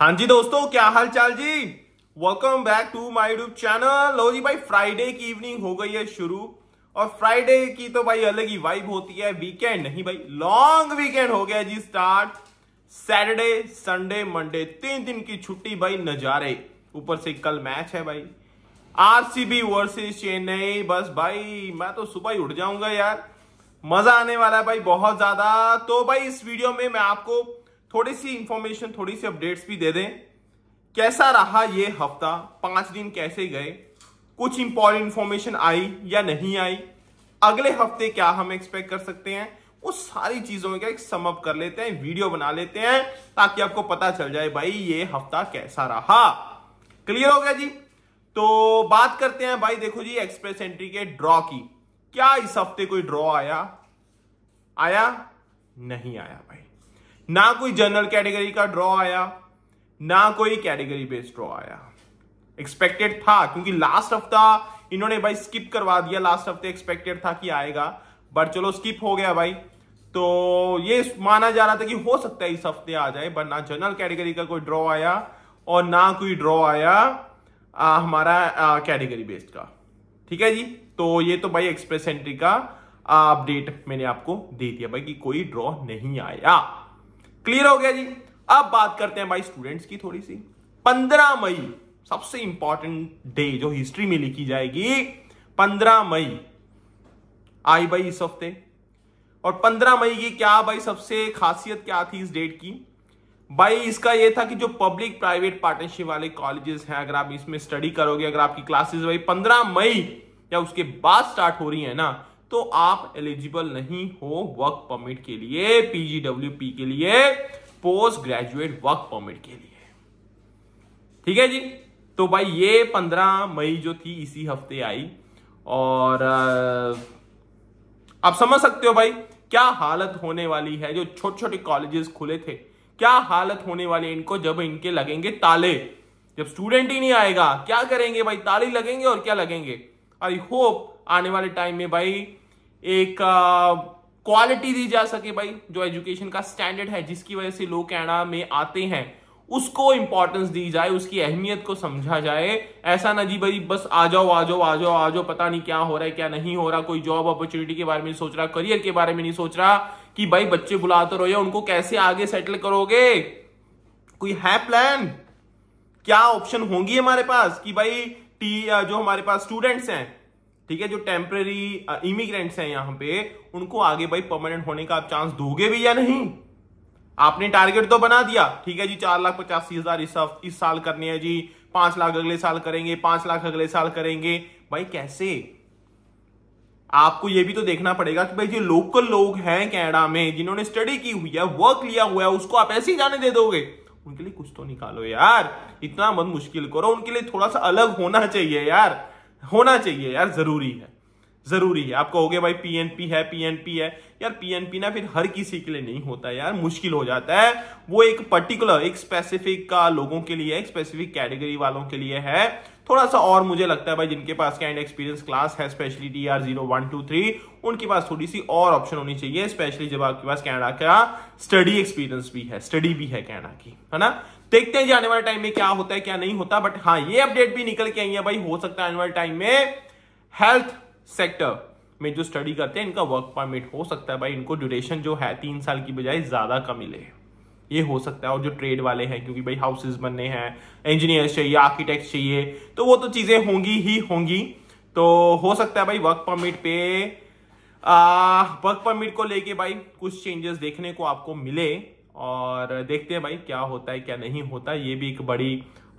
हाँ जी दोस्तों क्या हाल चाल जी welcome back to my YouTube channel लो जी भाई फ्राइडे की इवनिंग हो गई है शुरू और फ्राइडे की तो भाई अलग ही वाइब होती है वीकेंड नहीं भाई लॉन्ग वीकेंड हो गया जी स्टार्ट सैटरडे संडे मंडे तीन दिन की छुट्टी भाई नजारे ऊपर से कल मैच है भाई आरसीबी वर्सेस चेन्नई बस भाई मैं तो सुबह ही उठ जाऊंगा यार मजा आने वाला है भाई बहुत ज्यादा तो भाई इस वीडियो में मैं आपको थोड़ी सी इंफॉर्मेशन थोड़ी सी अपडेट्स भी दे दें कैसा रहा ये हफ्ता पांच दिन कैसे गए कुछ इंपॉर्टेंट इंफॉर्मेशन आई या नहीं आई अगले हफ्ते क्या हम एक्सपेक्ट कर सकते हैं वो सारी चीजों का एक समअप कर लेते हैं वीडियो बना लेते हैं ताकि आपको पता चल जाए भाई ये हफ्ता कैसा रहा क्लियर हो गया जी तो बात करते हैं भाई देखो जी एक्सप्रेस एंट्री के ड्रॉ की क्या इस हफ्ते कोई ड्रॉ आया आया नहीं आया भाई ना कोई जनरल कैटेगरी का ड्रॉ आया ना कोई कैटेगरी बेस्ड ड्रॉ आया एक्सपेक्टेड था क्योंकि लास्ट हफ्ता इन्होंने भाई स्किप करवा दिया लास्ट हफ्ते एक्सपेक्टेड था कि आएगा बट चलो स्किप हो गया भाई तो ये माना जा रहा था कि हो सकता है इस हफ्ते आ जाए बट ना जनरल कैटेगरी का कोई ड्रॉ आया और ना कोई ड्रॉ आया आ, हमारा कैटेगरी बेस्ड का ठीक है जी तो ये तो भाई एक्सप्रेस एंट्री का अपडेट मैंने आपको दे दिया भाई कि कोई ड्रॉ नहीं आया क्लियर हो गया जी अब बात करते हैं भाई स्टूडेंट्स की थोड़ी सी पंद्रह मई सबसे इंपॉर्टेंट डे जो हिस्ट्री में लिखी जाएगी पंद्रह मई आई भाई इस हफ्ते और पंद्रह मई की क्या भाई सबसे खासियत क्या थी इस डेट की भाई इसका ये था कि जो पब्लिक प्राइवेट पार्टनरशिप वाले कॉलेजेस हैं अगर आप इसमें स्टडी करोगे अगर आपकी क्लासेस भाई पंद्रह मई या उसके बाद स्टार्ट हो रही है ना तो आप एलिजिबल नहीं हो वर्क परमिट के लिए पी के लिए पोस्ट ग्रेजुएट वर्क परमिट के लिए ठीक है जी तो भाई ये पंद्रह मई जो थी इसी हफ्ते आई और आप समझ सकते हो भाई क्या हालत होने वाली है जो छोटे छोटे कॉलेजेस खुले थे क्या हालत होने वाली है इनको जब इनके लगेंगे ताले जब स्टूडेंट ही नहीं आएगा क्या करेंगे भाई ताले लगेंगे और क्या लगेंगे आई होप आने वाले टाइम में भाई एक क्वालिटी दी जा सके भाई जो एजुकेशन का स्टैंडर्ड है जिसकी वजह से लोग कैनेडा में आते हैं उसको इंपॉर्टेंस दी जाए उसकी अहमियत को समझा जाए ऐसा ना जी भाई बस आ जाओ आ जाओ आ जाओ आ जाओ पता नहीं क्या हो रहा है क्या नहीं हो रहा कोई जॉब अपॉर्चुनिटी के बारे में सोच रहा करियर के बारे में नहीं सोच रहा कि भाई बच्चे बुलाते तो रहो या उनको कैसे आगे सेटल करोगे कोई है प्लान क्या ऑप्शन होंगी हमारे पास कि भाई टी जो हमारे पास स्टूडेंट्स हैं ठीक है जो टेम्प्रेरी इमिग्रेंट्स uh, हैं यहाँ पे उनको आगे भाई परमानेंट होने का आप चांस दोगे भी या नहीं आपने टारगेट तो बना दिया ठीक है जी चार लाख पचासी हजार इस, इस साल करने है जी पांच लाख अगले साल करेंगे पांच लाख अगले साल करेंगे भाई कैसे आपको यह भी तो देखना पड़ेगा कि भाई जो लोकल लोग हैं कैनेडा में जिन्होंने स्टडी की हुई है वर्क लिया हुआ है उसको आप ऐसे ही जाने दे दोगे उनके लिए कुछ तो निकालो यार इतना मत मुश्किल करो उनके लिए थोड़ा सा अलग होना चाहिए यार होना चाहिए यार जरूरी है जरूरी है आप कहोगे भाई पीएनपी है पीएनपी है यार पीएनपी ना फिर हर किसी के लिए नहीं होता यार मुश्किल हो जाता है वो एक पर्टिकुलर एक स्पेसिफिक का लोगों के लिए एक स्पेसिफिक कैटेगरी वालों के लिए है थोड़ा सा और मुझे लगता है भाई जिनके पास कैंड एक्सपीरियंस क्लास है specially T R zero one two three उनके पास थोड़ी सी और ऑप्शन होनी चाहिए स्पेशली जब आपके पास कैनेडा का स्टडी एक्सपीरियंस भी है स्टडी भी है कैनेडा की है ना देखते हैं जी आने वाले टाइम में क्या होता है क्या नहीं होता बट हाँ ये अपडेट भी निकल के आई है भाई हो सकता है आने वाले टाइम में हेल्थ सेक्टर में जो स्टडी करते हैं इनका वर्क परमिट हो सकता है भाई इनको ड्यूरेशन जो है तीन साल की बजाय ज़्यादा का मिले ये हो सकता है और जो ट्रेड वाले हैं क्योंकि भाई हाउसेज बनने हैं इंजीनियर्स चाहिए आर्किटेक्ट चाहिए तो वो तो चीज़ें होंगी ही होंगी तो हो सकता है भाई वर्क परमिट पे आ, वर्क परमिट को लेके भाई कुछ चेंजेस देखने को आपको मिले और देखते हैं भाई क्या होता है क्या नहीं होता ये भी एक बड़ी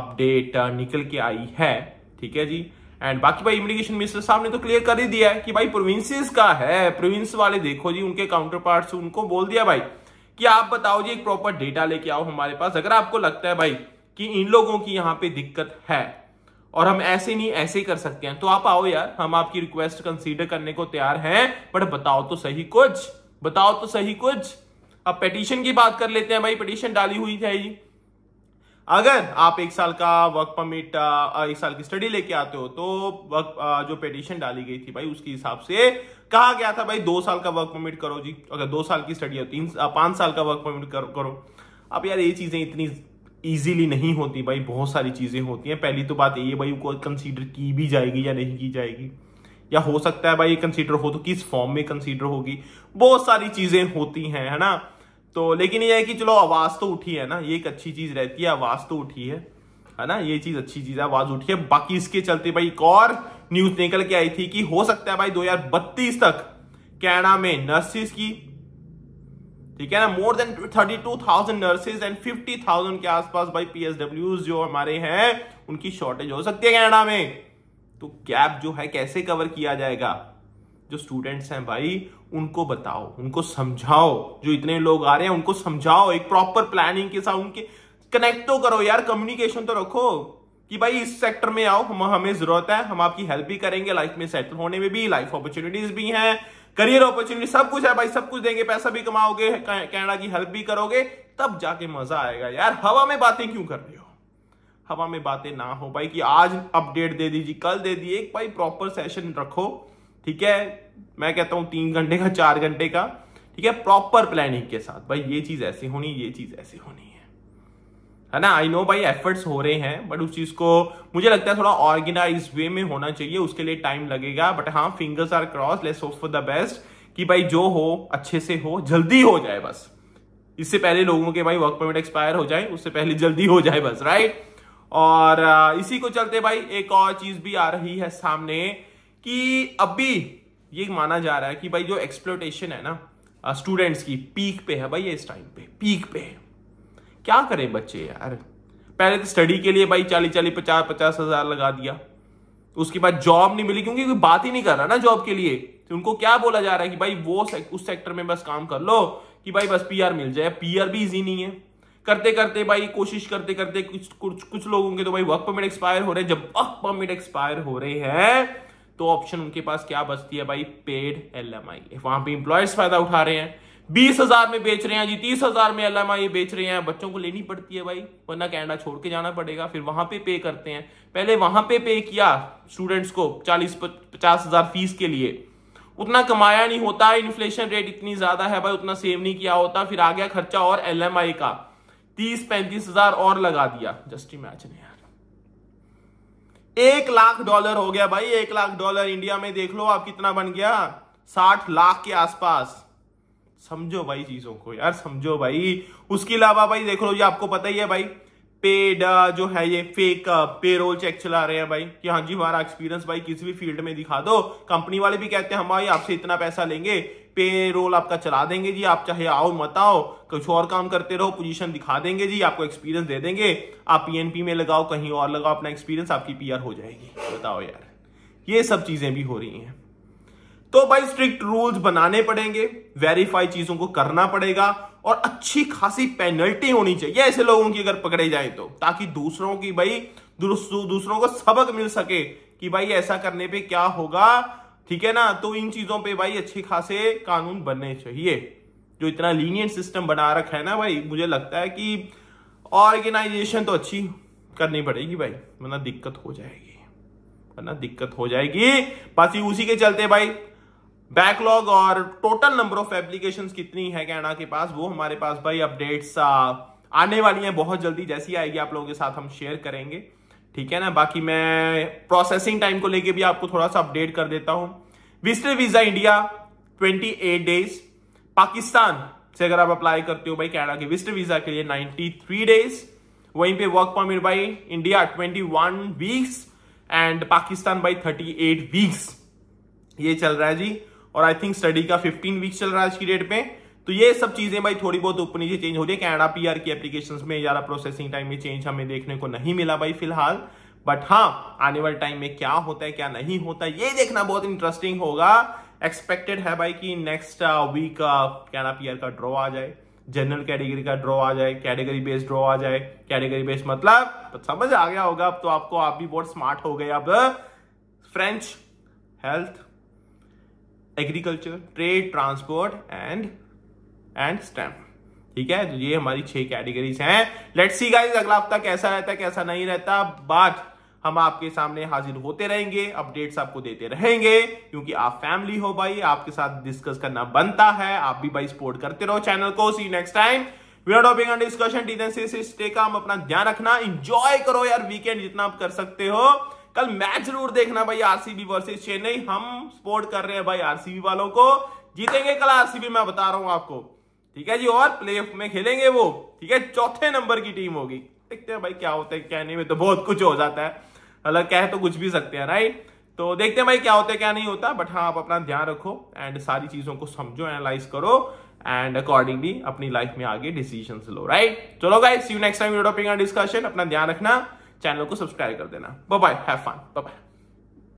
अपडेट निकल के आई है ठीक है जी एंड बाकी भाई इमिग्रेशन मिनिस्टर साहब ने तो क्लियर कर ही दिया है कि भाई प्रोविंसेस का है प्रोविंस वाले देखो जी उनके काउंटर पार्ट उनको बोल दिया भाई कि आप बताओ जी एक प्रॉपर डेटा लेके आओ हमारे पास अगर आपको लगता है भाई कि इन लोगों की यहाँ पे दिक्कत है और हम ऐसे नहीं ऐसे ही कर सकते हैं तो आप आओ यार हम आपकी रिक्वेस्ट कंसीडर करने को तैयार हैं बट बताओ तो सही कुछ बताओ तो सही कुछ अब पेटिशन की बात कर लेते हैं भाई पटिशन डाली हुई थी जी अगर आप एक साल का वर्क परमिट एक साल की स्टडी लेके आते हो तो वर्क जो पेटिशन डाली गई थी भाई उसके हिसाब से कहा गया था भाई दो साल का वर्क परमिट करो जी अगर दो साल की स्टडी हो तीन पांच साल का वर्क परमिट कर, करो अब यार ये चीजें इतनी इजीली नहीं होती भाई बहुत सारी चीजें होती हैं पहली तो बात ये भाई को कंसीडर की भी जाएगी या नहीं की जाएगी या हो सकता है भाई कंसीडर हो तो किस फॉर्म में कंसिडर होगी बहुत सारी चीजें होती हैं है ना तो लेकिन ये है कि चलो आवाज तो उठी है ना ये एक अच्छी चीज रहती है आवाज तो उठी है है ना ये चीज अच्छी चीज है आवाज उठी है बाकी इसके चलते भाई एक और न्यूज निकल के आई थी कि हो सकता है भाई 2032 तक कैनेडा में नर्सिस की ठीक है ना more than thirty two thousand nurses and fifty thousand के आसपास भाई पीएसडब्ल्यू जो हमारे हैं उनकी शॉर्टेज हो सकती है कैनेडा में तो गैप जो है कैसे कवर किया जाएगा जो स्टूडेंट्स हैं भाई उनको बताओ उनको समझाओ जो इतने लोग आ रहे हैं उनको समझाओ एक प्रॉपर प्लानिंग के साथ उनके कनेक्ट तो करो यार कम्युनिकेशन तो रखो कि भाई इस सेक्टर में आओ हम हमें जरूरत है हम आपकी हेल्प भी करेंगे लाइफ में सेटल होने में भी लाइफ अपॉर्चुनिटीज भी हैं करियर अपॉर्चुनिटी सब कुछ है भाई सब कुछ देंगे पैसा भी कमाओगे कनाडा की हेल्प भी करोगे तब जाके मजा आएगा यार हवा में बातें क्यों कर रहे हो हवा में बातें ना हो भाई कि आज अपडेट दे दीजिए कल दे दिए एक भाई प्रॉपर सेशन रखो ठीक है मैं कहता हूँ तीन घंटे का चार घंटे का ठीक है प्रॉपर प्लानिंग के साथ भाई ये चीज ऐसी होनी ये चीज ऐसी होनी है है ना आई नो भाई एफर्ट्स हो रहे हैं बट उस चीज को मुझे लगता है थोड़ा ऑर्गेनाइज वे में होना चाहिए उसके लिए टाइम लगेगा बट हाँ fingers are cross let's hope for the best कि भाई जो हो अच्छे से हो जल्दी हो जाए बस इससे पहले लोगों के भाई वर्क परमिट एक्सपायर हो जाए उससे पहले जल्दी हो जाए बस राइट और इसी को चलते भाई एक और चीज भी आ रही है सामने कि अभी ये माना जा रहा है कि भाई जो एक्सप्लोटेशन है ना स्टूडेंट्स की पीक पे है भाई इस टाइम पे पीक पे है क्या करें बच्चे यार पहले तो स्टडी के लिए भाई चालीस चालीस पचास पचास हजार लगा दिया उसके बाद जॉब नहीं मिली क्योंकि कोई बात ही नहीं कर रहा ना जॉब के लिए तो उनको क्या बोला जा रहा है कि भाई वो से, उस सेक्टर में बस काम कर लो कि भाई बस पीआर मिल जाए पीआर भी इजी नहीं है करते करते भाई कोशिश करते करते कुछ कुछ कुछ लोगों के तो भाई वर्क परमिट एक्सपायर हो रहे हैं जब वर्क परमिट एक्सपायर हो रहे हैं तो ऑप्शन उनके पास क्या बचती है भाई पेड एल एम आई वहां पर इंप्लॉयज फायदा उठा रहे हैं बीस हजार में बेच रहे हैं जी तीस हजार में एल एम आई बेच रहे हैं बच्चों को लेनी पड़ती है भाई वरना कैनेडा छोड़ के जाना पड़ेगा फिर वहां पे पे करते हैं पहले वहां पे पे किया स्टूडेंट्स को चालीस पचास हजार फीस के लिए उतना कमाया नहीं होता इन्फ्लेशन रेट इतनी ज्यादा है भाई उतना सेव नहीं किया होता फिर आ गया खर्चा और एल एम आई का तीस पैंतीस हजार और लगा दिया जस्ट इमेजिन एक लाख डॉलर हो गया भाई एक लाख डॉलर इंडिया में देख लो आप कितना बन गया साठ लाख के आसपास समझो भाई चीजों को यार समझो भाई उसके अलावा भाई देख लो ये आपको पता ही है भाई पेड जो है ये फेक पेरोल चेक चला रहे हैं भाई कि हाँ जी हमारा एक्सपीरियंस भाई किसी भी फील्ड में दिखा दो कंपनी वाले भी कहते हैं हम भाई आपसे इतना पैसा लेंगे पे रोल आपका चला देंगे जी आप चाहे आओ मत आओ कुछ और काम करते रहो पोजीशन दिखा देंगे जी आपको एक्सपीरियंस दे देंगे आप पीएनपी में लगाओ कहीं और लगाओ अपना एक्सपीरियंस आपकी पीआर हो जाएगी बताओ यार ये सब चीजें भी हो रही हैं तो भाई स्ट्रिक्ट रूल्स बनाने पड़ेंगे वेरीफाई चीजों को करना पड़ेगा और अच्छी खासी पेनल्टी होनी चाहिए ऐसे लोगों की अगर पकड़े जाए तो ताकि दूसरों की भाई दूसरों को सबक मिल सके कि भाई ऐसा करने पे क्या होगा ठीक है ना तो इन चीजों पे भाई अच्छे खासे कानून बनने चाहिए जो इतना लीनियंट सिस्टम बना रखा है ना भाई मुझे लगता है कि ऑर्गेनाइजेशन तो अच्छी करनी पड़ेगी भाई वरना दिक्कत हो जाएगी वरना दिक्कत हो जाएगी बाकी उसी के चलते भाई बैकलॉग और टोटल नंबर ऑफ एप्लीकेशंस कितनी है कैनेडा के पास वो हमारे पास भाई अपडेट्स आने वाली हैं बहुत जल्दी जैसी आएगी आप लोगों के साथ हम शेयर करेंगे ठीक है ना बाकी मैं प्रोसेसिंग टाइम को लेके भी आपको थोड़ा सा अपडेट कर देता हूं visitor visa India 28 days Pakistan से अगर आप अप्लाई करते हो भाई कैनेडा के विस्टर वीजा के लिए 93 डेज वहीं पे वर्क परमिट भाई इंडिया 21 वीक्स एंड पाकिस्तान भाई 38 वीक्स ये चल रहा है जी और आई थिंक स्टडी का 15 वीक्स चल रहा है आज की डेट में तो ये सब चीजें भाई थोड़ी बहुत ऊपर नीचे चेंज हो रही है कैनेडा पीआर की एप्लीकेशन में ज्यादा प्रोसेसिंग टाइम में चेंज हमें देखने को नहीं मिला भाई फिलहाल बट हाँ आने वाले टाइम में क्या होता है क्या नहीं होता ये देखना बहुत इंटरेस्टिंग होगा एक्सपेक्टेड है भाई कि नेक्स्ट वीक कैनेडा पीआर का ड्रॉ आ जाए जनरल कैटेगरी का ड्रॉ आ जाए कैटेगरी बेस्ड ड्रॉ आ जाए कैटेगरी बेस्ड मतलब समझ आ गया होगा अब तो आपको आप भी बहुत स्मार्ट हो गए अब French health agriculture trade transport and and STEM ठीक है तो ये हमारी छह कैटेगरीज हैं लेट्स सी गाइस अगला हफ्ता कैसा रहता है कैसा नहीं रहता बात हम आपके सामने हाजिर होते रहेंगे अपडेट्स आपको देते रहेंगे क्योंकि आप फैमिली हो भाई आपके साथ डिस्कस करना बनता है आप भी भाई सपोर्ट करते रहो चैनल को सी नेक्स्ट टाइम डिस्कशन टीजन से स्टे का हम अपना ध्यान रखना इंजॉय करो यार वीकेंड जितना आप कर सकते हो कल मैच जरूर देखना भाई आरसीबी वर्सेस चेन्नई हम सपोर्ट कर रहे हैं भाई आरसीबी वालों को जीतेंगे कल आरसीबी मैं बता रहा हूं आपको ठीक है जी और प्ले ऑफ में खेलेंगे वो ठीक है चौथे नंबर की टीम होगी देखते हैं भाई क्या होता है क्या नहीं में तो बहुत कुछ हो जाता है अलग कह तो कुछ भी सकते हैं राइट तो देखते हैं भाई क्या होता है क्या नहीं होता बट हाँ आप अपना ध्यान रखो एंड सारी चीजों को समझो एनालाइज करो एंड अकॉर्डिंगली अपनी लाइफ में आगे डिसीजन लो राइट चलो guys see you next time topic discussion अपना ध्यान रखना चैनल को सब्सक्राइब कर देना bye bye have fun bye